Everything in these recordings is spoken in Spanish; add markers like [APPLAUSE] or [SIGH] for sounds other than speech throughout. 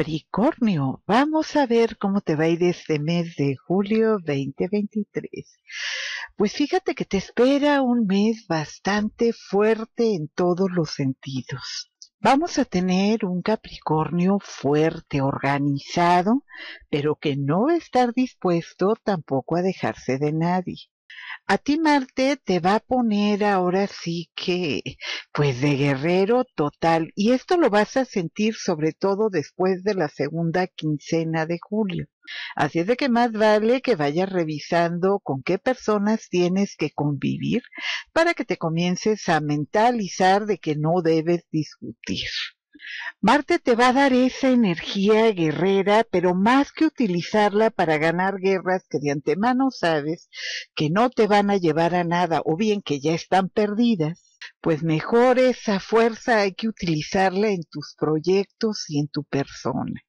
Capricornio, vamos a ver cómo te va a ir este mes de julio 2023. Pues fíjate que te espera un mes bastante fuerte en todos los sentidos. Vamos a tener un Capricornio fuerte, organizado, pero que no va a estar dispuesto tampoco a dejarse de nadie. A ti Marte te va a poner ahora sí que, pues de guerrero total. Y esto lo vas a sentir sobre todo después de la segunda quincena de julio. Así es de que más vale que vayas revisando con qué personas tienes que convivir para que te comiences a mentalizar de que no debes discutir. Marte te va a dar esa energía guerrera, pero más que utilizarla para ganar guerras que de antemano sabes que no te van a llevar a nada o bien que ya están perdidas, pues mejor esa fuerza hay que utilizarla en tus proyectos y en tu persona.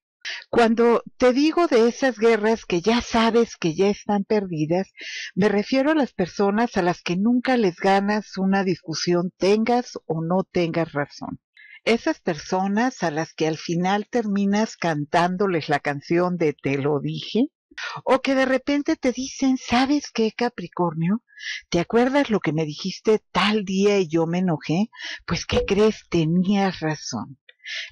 Cuando te digo de esas guerras que ya sabes que ya están perdidas, me refiero a las personas a las que nunca les ganas una discusión tengas o no tengas razón esas personas a las que al final terminas cantándoles la canción de Te lo dije, o que de repente te dicen, ¿sabes qué, Capricornio? ¿Te acuerdas lo que me dijiste tal día y yo me enojé? Pues, ¿qué crees? Tenías razón.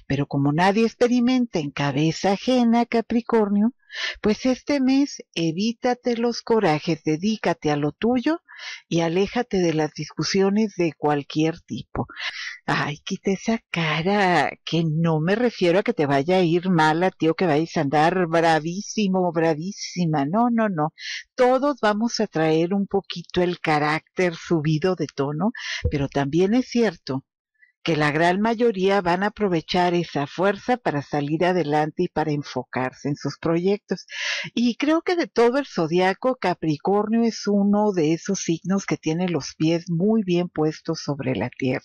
Pero como nadie experimenta en cabeza ajena, Capricornio, pues este mes evítate los corajes, dedícate a lo tuyo y aléjate de las discusiones de cualquier tipo. Ay, quita esa cara, que no me refiero a que te vaya a ir mal tío, que vayas a andar bravísimo, bravísima. No, no, no. Todos vamos a traer un poquito el carácter subido de tono, pero también es cierto que la gran mayoría van a aprovechar esa fuerza para salir adelante y para enfocarse en sus proyectos. Y creo que de todo el zodiaco, Capricornio es uno de esos signos que tiene los pies muy bien puestos sobre la tierra.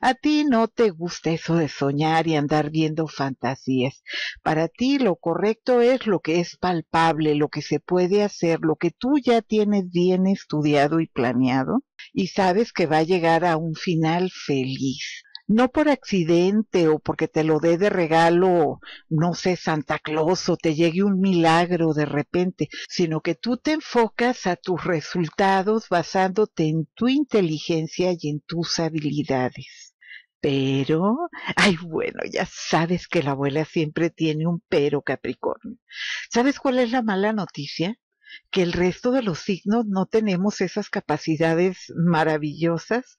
A ti no te gusta eso de soñar y andar viendo fantasías. Para ti lo correcto es lo que es palpable, lo que se puede hacer, lo que tú ya tienes bien estudiado y planeado y sabes que va a llegar a un final feliz no por accidente o porque te lo dé de regalo, no sé, Santa Claus o te llegue un milagro de repente, sino que tú te enfocas a tus resultados basándote en tu inteligencia y en tus habilidades. Pero, ay bueno, ya sabes que la abuela siempre tiene un pero, Capricornio. ¿Sabes cuál es la mala noticia? que el resto de los signos no tenemos esas capacidades maravillosas,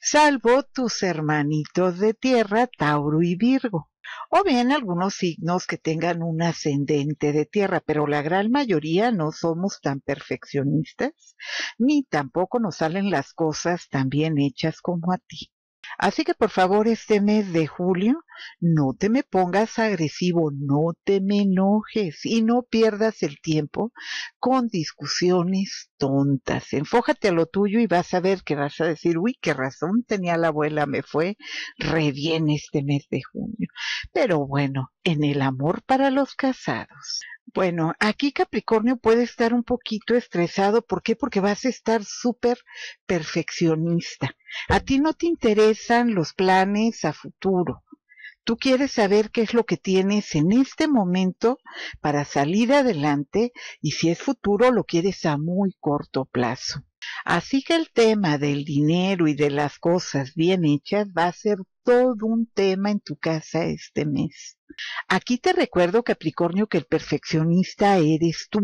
salvo tus hermanitos de tierra, Tauro y Virgo. O bien algunos signos que tengan un ascendente de tierra, pero la gran mayoría no somos tan perfeccionistas, ni tampoco nos salen las cosas tan bien hechas como a ti. Así que por favor este mes de julio no te me pongas agresivo, no te me enojes y no pierdas el tiempo con discusiones tontas. Enfójate a lo tuyo y vas a ver que vas a decir, uy, qué razón tenía la abuela, me fue re bien este mes de junio. Pero bueno, en el amor para los casados. Bueno, aquí Capricornio puede estar un poquito estresado. ¿Por qué? Porque vas a estar súper perfeccionista. A ti no te interesan los planes a futuro. Tú quieres saber qué es lo que tienes en este momento para salir adelante y si es futuro lo quieres a muy corto plazo. Así que el tema del dinero y de las cosas bien hechas va a ser todo un tema en tu casa este mes. Aquí te recuerdo, Capricornio, que el perfeccionista eres tú,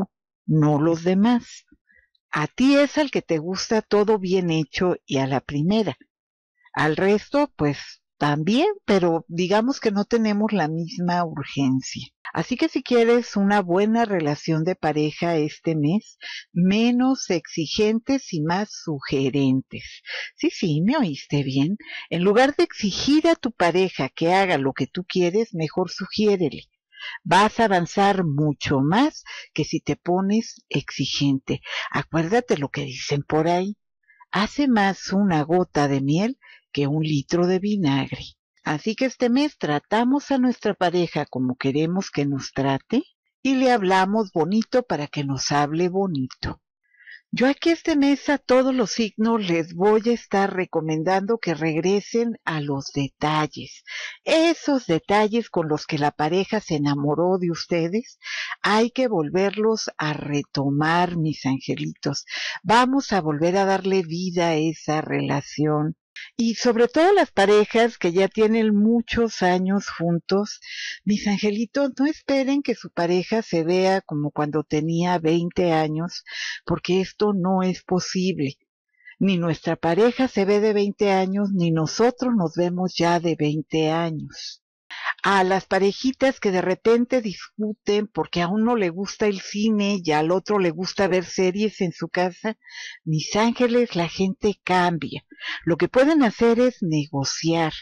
no los demás. A ti es al que te gusta todo bien hecho y a la primera. Al resto, pues también, pero digamos que no tenemos la misma urgencia. Así que si quieres una buena relación de pareja este mes, menos exigentes y más sugerentes. Sí, sí, me oíste bien. En lugar de exigir a tu pareja que haga lo que tú quieres, mejor sugiérele. Vas a avanzar mucho más que si te pones exigente. Acuérdate lo que dicen por ahí. Hace más una gota de miel que un litro de vinagre. Así que este mes tratamos a nuestra pareja como queremos que nos trate y le hablamos bonito para que nos hable bonito. Yo aquí este mes a todos los signos les voy a estar recomendando que regresen a los detalles. Esos detalles con los que la pareja se enamoró de ustedes, hay que volverlos a retomar, mis angelitos. Vamos a volver a darle vida a esa relación. Y sobre todo las parejas que ya tienen muchos años juntos, mis angelitos, no esperen que su pareja se vea como cuando tenía veinte años, porque esto no es posible. Ni nuestra pareja se ve de veinte años, ni nosotros nos vemos ya de veinte años a las parejitas que de repente discuten porque a uno le gusta el cine y al otro le gusta ver series en su casa, mis ángeles, la gente cambia. Lo que pueden hacer es negociar,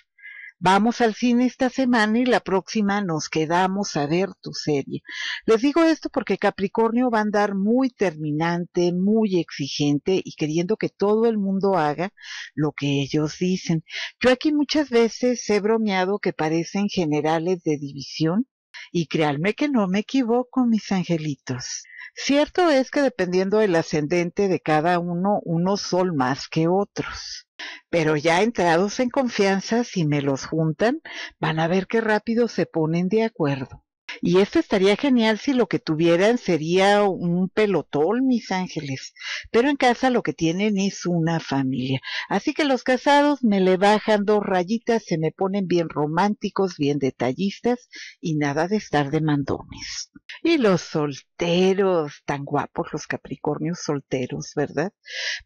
Vamos al cine esta semana y la próxima nos quedamos a ver tu serie. Les digo esto porque Capricornio va a andar muy terminante, muy exigente y queriendo que todo el mundo haga lo que ellos dicen. Yo aquí muchas veces he bromeado que parecen generales de división y créanme que no me equivoco, mis angelitos. Cierto es que dependiendo del ascendente de cada uno, unos son más que otros. Pero ya entrados en confianza, si me los juntan, van a ver qué rápido se ponen de acuerdo. Y esto estaría genial si lo que tuvieran sería un pelotón, mis ángeles. Pero en casa lo que tienen es una familia. Así que los casados me le bajan dos rayitas, se me ponen bien románticos, bien detallistas y nada de estar de mandones. Y los soltamos solteros, tan guapos los Capricornios solteros, ¿verdad?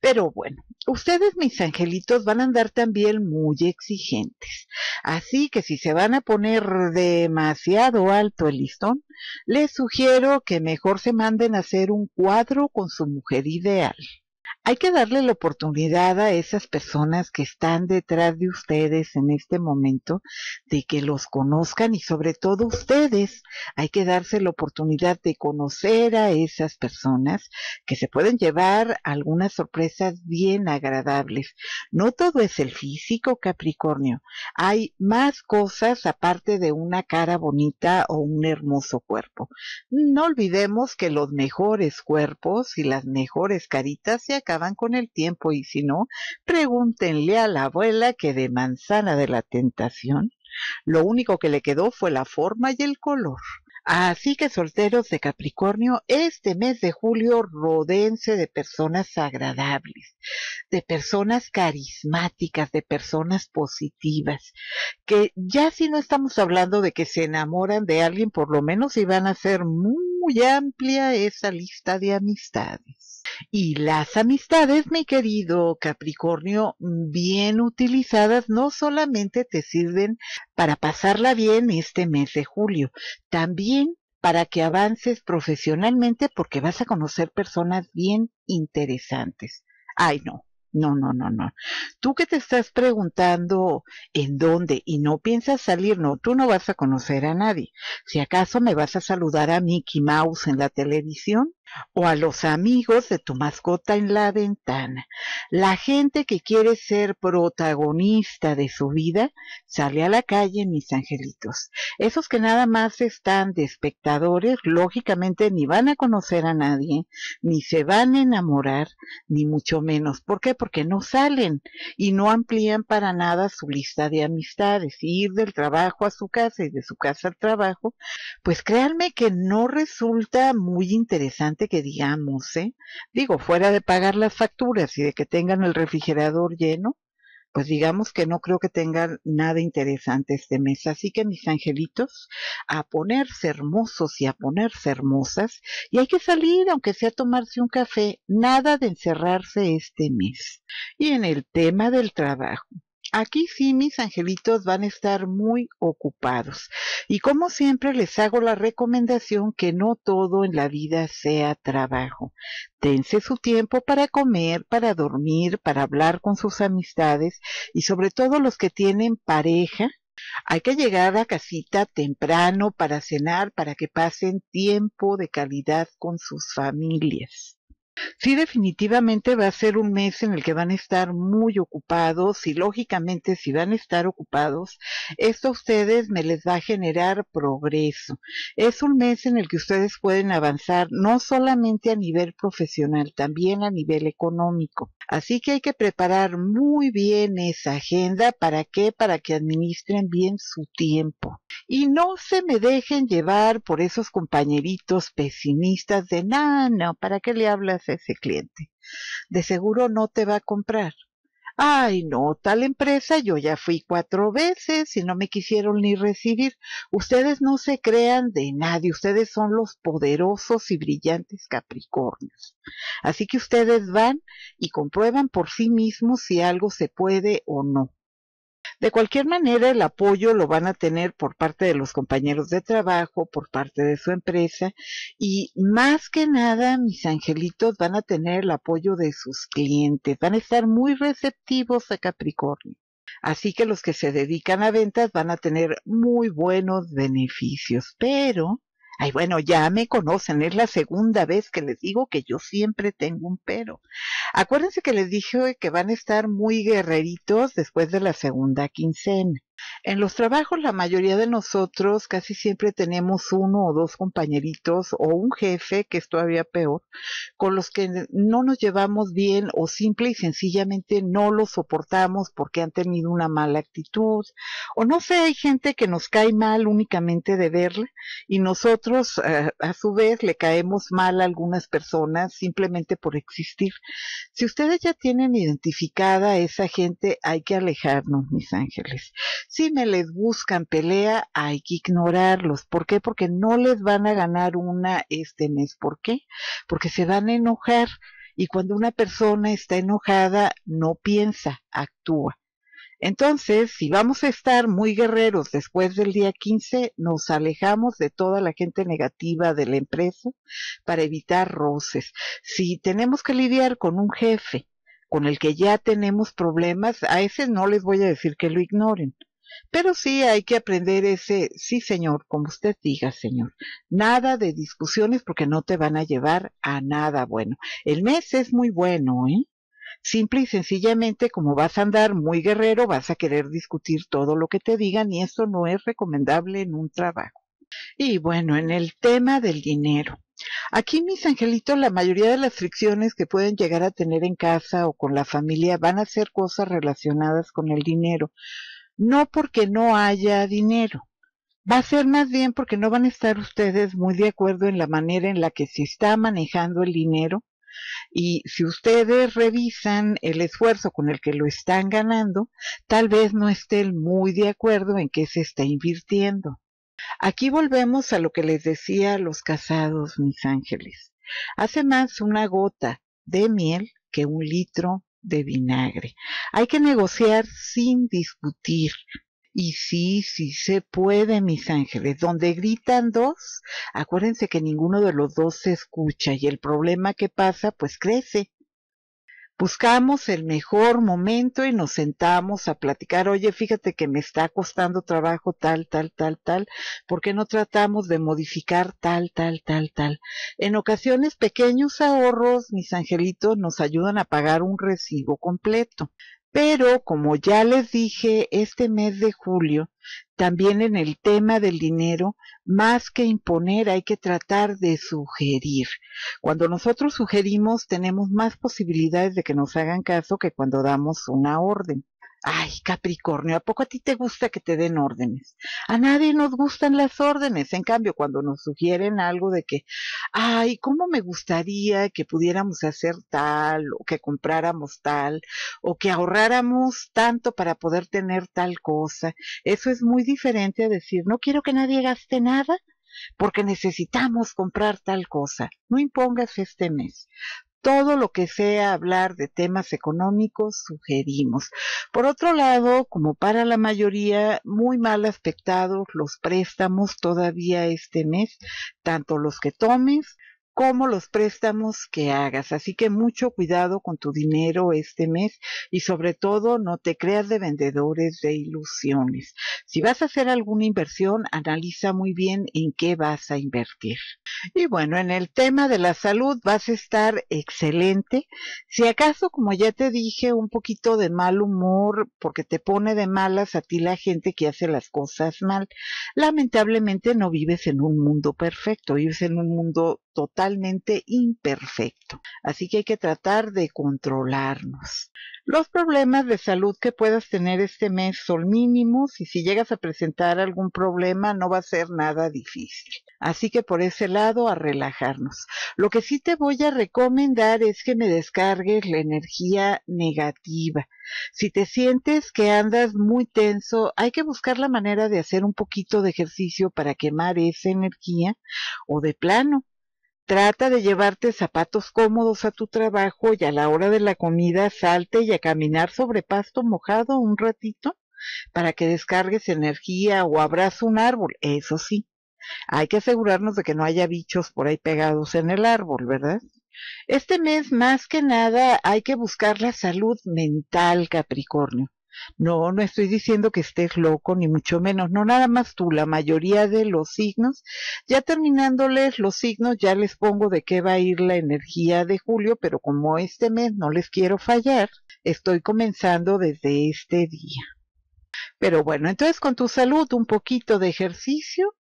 Pero bueno, ustedes mis angelitos van a andar también muy exigentes. Así que si se van a poner demasiado alto el listón, les sugiero que mejor se manden a hacer un cuadro con su mujer ideal hay que darle la oportunidad a esas personas que están detrás de ustedes en este momento de que los conozcan y sobre todo ustedes. Hay que darse la oportunidad de conocer a esas personas que se pueden llevar algunas sorpresas bien agradables. No todo es el físico, Capricornio. Hay más cosas aparte de una cara bonita o un hermoso cuerpo. No olvidemos que los mejores cuerpos y las mejores caritas se acaban con el tiempo y si no, pregúntenle a la abuela que de manzana de la tentación lo único que le quedó fue la forma y el color. Así que solteros de Capricornio, este mes de julio rodense de personas agradables, de personas carismáticas, de personas positivas, que ya si no estamos hablando de que se enamoran de alguien, por lo menos iban a ser muy muy amplia esa lista de amistades. Y las amistades, mi querido Capricornio, bien utilizadas no solamente te sirven para pasarla bien este mes de julio, también para que avances profesionalmente porque vas a conocer personas bien interesantes. Ay, no, no, no, no, no. Tú que te estás preguntando en dónde y no piensas salir, no, tú no vas a conocer a nadie. Si acaso me vas a saludar a Mickey Mouse en la televisión, o a los amigos de tu mascota en la ventana. La gente que quiere ser protagonista de su vida sale a la calle, mis angelitos. Esos que nada más están de espectadores, lógicamente ni van a conocer a nadie, ni se van a enamorar, ni mucho menos. ¿Por qué? Porque no salen y no amplían para nada su lista de amistades. ir del trabajo a su casa y de su casa al trabajo, pues créanme que no resulta muy interesante que digamos, ¿eh? Digo, fuera de pagar las facturas y de que tengan el refrigerador lleno, pues digamos que no creo que tengan nada interesante este mes. Así que mis angelitos, a ponerse hermosos y a ponerse hermosas, y hay que salir, aunque sea tomarse un café, nada de encerrarse este mes. Y en el tema del trabajo, Aquí sí mis angelitos van a estar muy ocupados. Y como siempre les hago la recomendación que no todo en la vida sea trabajo. Dense su tiempo para comer, para dormir, para hablar con sus amistades y sobre todo los que tienen pareja. Hay que llegar a casita temprano para cenar, para que pasen tiempo de calidad con sus familias. Sí, definitivamente va a ser un mes en el que van a estar muy ocupados y lógicamente si van a estar ocupados, esto a ustedes me les va a generar progreso. Es un mes en el que ustedes pueden avanzar no solamente a nivel profesional, también a nivel económico. Así que hay que preparar muy bien esa agenda. ¿Para qué? Para que administren bien su tiempo. Y no se me dejen llevar por esos compañeritos pesimistas de, no, no, ¿para qué le hablas? ese cliente. De seguro no te va a comprar. Ay, no, tal empresa yo ya fui cuatro veces y no me quisieron ni recibir. Ustedes no se crean de nadie, ustedes son los poderosos y brillantes Capricornios. Así que ustedes van y comprueban por sí mismos si algo se puede o no. De cualquier manera, el apoyo lo van a tener por parte de los compañeros de trabajo, por parte de su empresa y más que nada, mis angelitos van a tener el apoyo de sus clientes, van a estar muy receptivos a Capricornio. Así que los que se dedican a ventas van a tener muy buenos beneficios, pero Ay, bueno, ya me conocen, es la segunda vez que les digo que yo siempre tengo un pero. Acuérdense que les dije que van a estar muy guerreritos después de la segunda quincena. En los trabajos la mayoría de nosotros casi siempre tenemos uno o dos compañeritos o un jefe, que es todavía peor, con los que no nos llevamos bien o simple y sencillamente no los soportamos porque han tenido una mala actitud. O no sé, hay gente que nos cae mal únicamente de verle y nosotros eh, a su vez le caemos mal a algunas personas simplemente por existir. Si ustedes ya tienen identificada a esa gente, hay que alejarnos, mis ángeles. Si me les buscan pelea, hay que ignorarlos. ¿Por qué? Porque no les van a ganar una este mes. ¿Por qué? Porque se van a enojar. Y cuando una persona está enojada, no piensa, actúa. Entonces, si vamos a estar muy guerreros después del día 15, nos alejamos de toda la gente negativa de la empresa para evitar roces. Si tenemos que lidiar con un jefe con el que ya tenemos problemas, a ese no les voy a decir que lo ignoren. Pero sí hay que aprender ese, sí señor, como usted diga, señor. Nada de discusiones porque no te van a llevar a nada bueno. El mes es muy bueno, ¿eh? Simple y sencillamente, como vas a andar muy guerrero, vas a querer discutir todo lo que te digan y eso no es recomendable en un trabajo. Y bueno, en el tema del dinero. Aquí, mis angelitos, la mayoría de las fricciones que pueden llegar a tener en casa o con la familia van a ser cosas relacionadas con el dinero no porque no haya dinero, va a ser más bien porque no van a estar ustedes muy de acuerdo en la manera en la que se está manejando el dinero y si ustedes revisan el esfuerzo con el que lo están ganando, tal vez no estén muy de acuerdo en qué se está invirtiendo. Aquí volvemos a lo que les decía a los casados, mis ángeles. Hace más una gota de miel que un litro de vinagre. Hay que negociar sin discutir. Y sí, sí se puede, mis ángeles. Donde gritan dos, acuérdense que ninguno de los dos se escucha y el problema que pasa pues crece buscamos el mejor momento y nos sentamos a platicar, oye, fíjate que me está costando trabajo tal, tal, tal, tal, ¿por qué no tratamos de modificar tal, tal, tal, tal? En ocasiones pequeños ahorros, mis angelitos, nos ayudan a pagar un recibo completo. Pero, como ya les dije, este mes de julio, también en el tema del dinero, más que imponer, hay que tratar de sugerir. Cuando nosotros sugerimos, tenemos más posibilidades de que nos hagan caso que cuando damos una orden. Ay, Capricornio, ¿a poco a ti te gusta que te den órdenes? A nadie nos gustan las órdenes. En cambio, cuando nos sugieren algo de que, ay, ¿cómo me gustaría que pudiéramos hacer tal, o que compráramos tal, o que ahorráramos tanto para poder tener tal cosa? Eso es muy diferente a decir, no quiero que nadie gaste nada porque necesitamos comprar tal cosa. No impongas este mes todo lo que sea hablar de temas económicos, sugerimos. Por otro lado, como para la mayoría, muy mal aspectados los préstamos todavía este mes, tanto los que tomes como los préstamos que hagas. Así que mucho cuidado con tu dinero este mes y sobre todo no te creas de vendedores de ilusiones. Si vas a hacer alguna inversión, analiza muy bien en qué vas a invertir. Y bueno, en el tema de la salud vas a estar excelente. Si acaso, como ya te dije, un poquito de mal humor porque te pone de malas a ti la gente que hace las cosas mal. Lamentablemente no vives en un mundo perfecto, vives en un mundo total totalmente imperfecto. Así que hay que tratar de controlarnos. Los problemas de salud que puedas tener este mes son mínimos y si llegas a presentar algún problema no va a ser nada difícil. Así que por ese lado a relajarnos. Lo que sí te voy a recomendar es que me descargues la energía negativa. Si te sientes que andas muy tenso, hay que buscar la manera de hacer un poquito de ejercicio para quemar esa energía o de plano Trata de llevarte zapatos cómodos a tu trabajo y a la hora de la comida salte y a caminar sobre pasto mojado un ratito para que descargues energía o abras un árbol, eso sí. Hay que asegurarnos de que no haya bichos por ahí pegados en el árbol, ¿verdad? Este mes, más que nada, hay que buscar la salud mental, Capricornio. No, no estoy diciendo que estés loco, ni mucho menos, no nada más tú, la mayoría de los signos. Ya terminándoles los signos, ya les pongo de qué va a ir la energía de julio, pero como este mes no les quiero fallar, estoy comenzando desde este día. Pero bueno, entonces con tu salud, un poquito de ejercicio,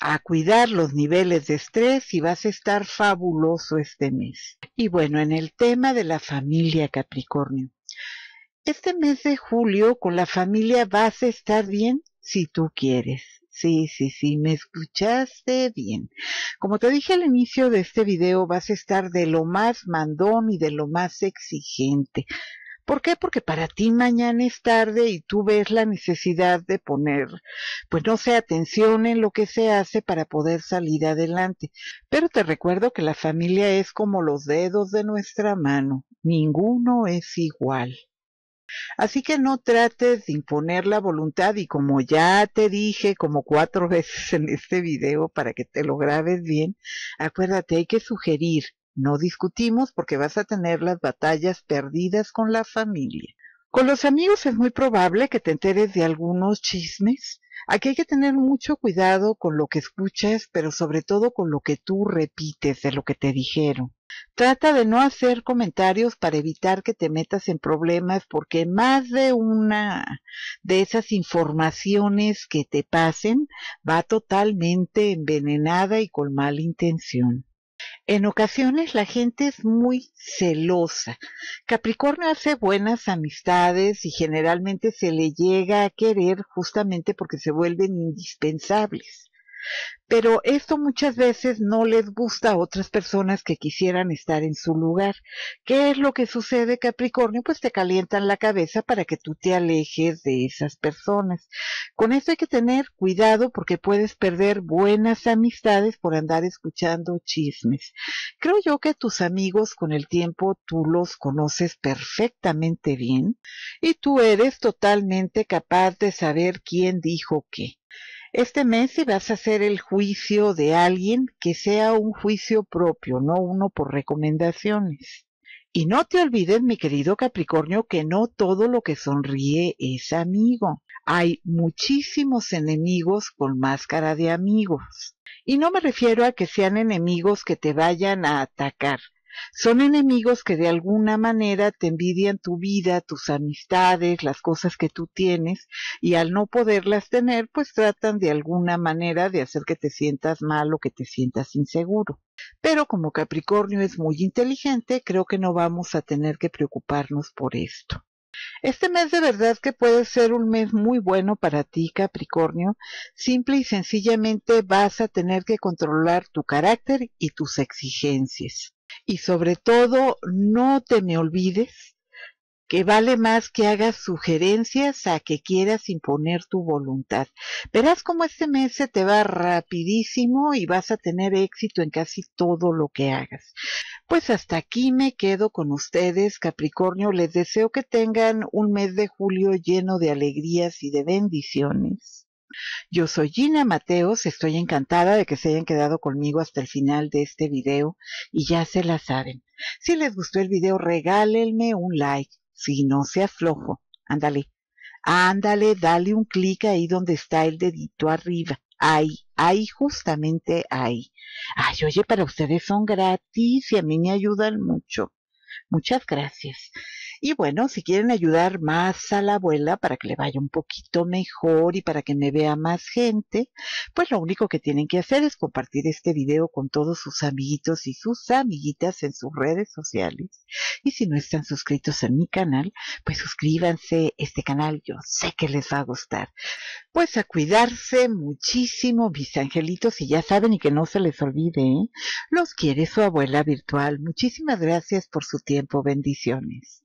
a cuidar los niveles de estrés y vas a estar fabuloso este mes. Y bueno, en el tema de la familia Capricornio este mes de julio con la familia vas a estar bien si tú quieres. Sí, sí, sí, me escuchaste bien. Como te dije al inicio de este video, vas a estar de lo más mandón y de lo más exigente. ¿Por qué? Porque para ti mañana es tarde y tú ves la necesidad de poner, pues no sé, atención en lo que se hace para poder salir adelante. Pero te recuerdo que la familia es como los dedos de nuestra mano, ninguno es igual. Así que no trates de imponer la voluntad y como ya te dije como cuatro [LAUGHS] veces en este video para que te lo grabes bien, acuérdate, hay que sugerir, no discutimos porque vas a tener las batallas perdidas con la familia. Con los amigos es muy probable que te enteres de algunos chismes. Aquí hay que tener mucho cuidado con lo que escuchas, pero sobre todo con lo que tú repites de lo que te dijeron. Trata de no hacer comentarios para evitar que te metas en problemas porque más de una de esas informaciones que te pasen va totalmente envenenada y con mala intención. En ocasiones la gente es muy celosa. Capricornio hace buenas amistades y generalmente se le llega a querer justamente porque se vuelven indispensables. Pero esto muchas veces no les gusta a otras personas que quisieran estar en su lugar. ¿Qué es lo que sucede, Capricornio? Pues te calientan la cabeza para que tú te alejes de esas personas. Con esto hay que tener cuidado porque puedes perder buenas amistades por andar escuchando chismes. Creo yo que tus amigos con el tiempo tú los conoces perfectamente bien y tú eres totalmente capaz de saber quién dijo qué. Este mes si vas a hacer el juicio de alguien, que sea un juicio propio, no uno por recomendaciones. Y no te olvides, mi querido Capricornio, que no todo lo que sonríe es amigo. Hay muchísimos enemigos con máscara de amigos. Y no me refiero a que sean enemigos que te vayan a atacar, son enemigos que de alguna manera te envidian tu vida, tus amistades, las cosas que tú tienes y al no poderlas tener, pues tratan de alguna manera de hacer que te sientas mal o que te sientas inseguro. Pero como Capricornio es muy inteligente, creo que no vamos a tener que preocuparnos por esto. Este mes de verdad que puede ser un mes muy bueno para ti, Capricornio. Simple y sencillamente vas a tener que controlar tu carácter y tus exigencias y sobre todo no te me olvides que vale más que hagas sugerencias a que quieras imponer tu voluntad. Verás cómo este mes se te va rapidísimo y vas a tener éxito en casi todo lo que hagas. Pues hasta aquí me quedo con ustedes, Capricornio. Les deseo que tengan un mes de julio lleno de alegrías y de bendiciones. Yo soy Gina Mateos, estoy encantada de que se hayan quedado conmigo hasta el final de este video y ya se la saben. Si les gustó el video, regálenme un like, si no se aflojo, ándale, ándale, dale un clic ahí donde está el dedito arriba, ahí, ahí, justamente ahí. Ay, oye, para ustedes son gratis y a mí me ayudan mucho. Muchas gracias. Y bueno, si quieren ayudar más a la abuela para que le vaya un poquito mejor y para que me vea más gente, pues lo único que tienen que hacer es compartir este video con todos sus amiguitos y sus amiguitas en sus redes sociales. Y si no están suscritos a mi canal, pues suscríbanse a este canal, yo sé que les va a gustar. Pues a cuidarse muchísimo, mis angelitos, y ya saben y que no se les olvide, ¿eh? los quiere su abuela virtual. Muchísimas gracias por su tiempo, bendiciones.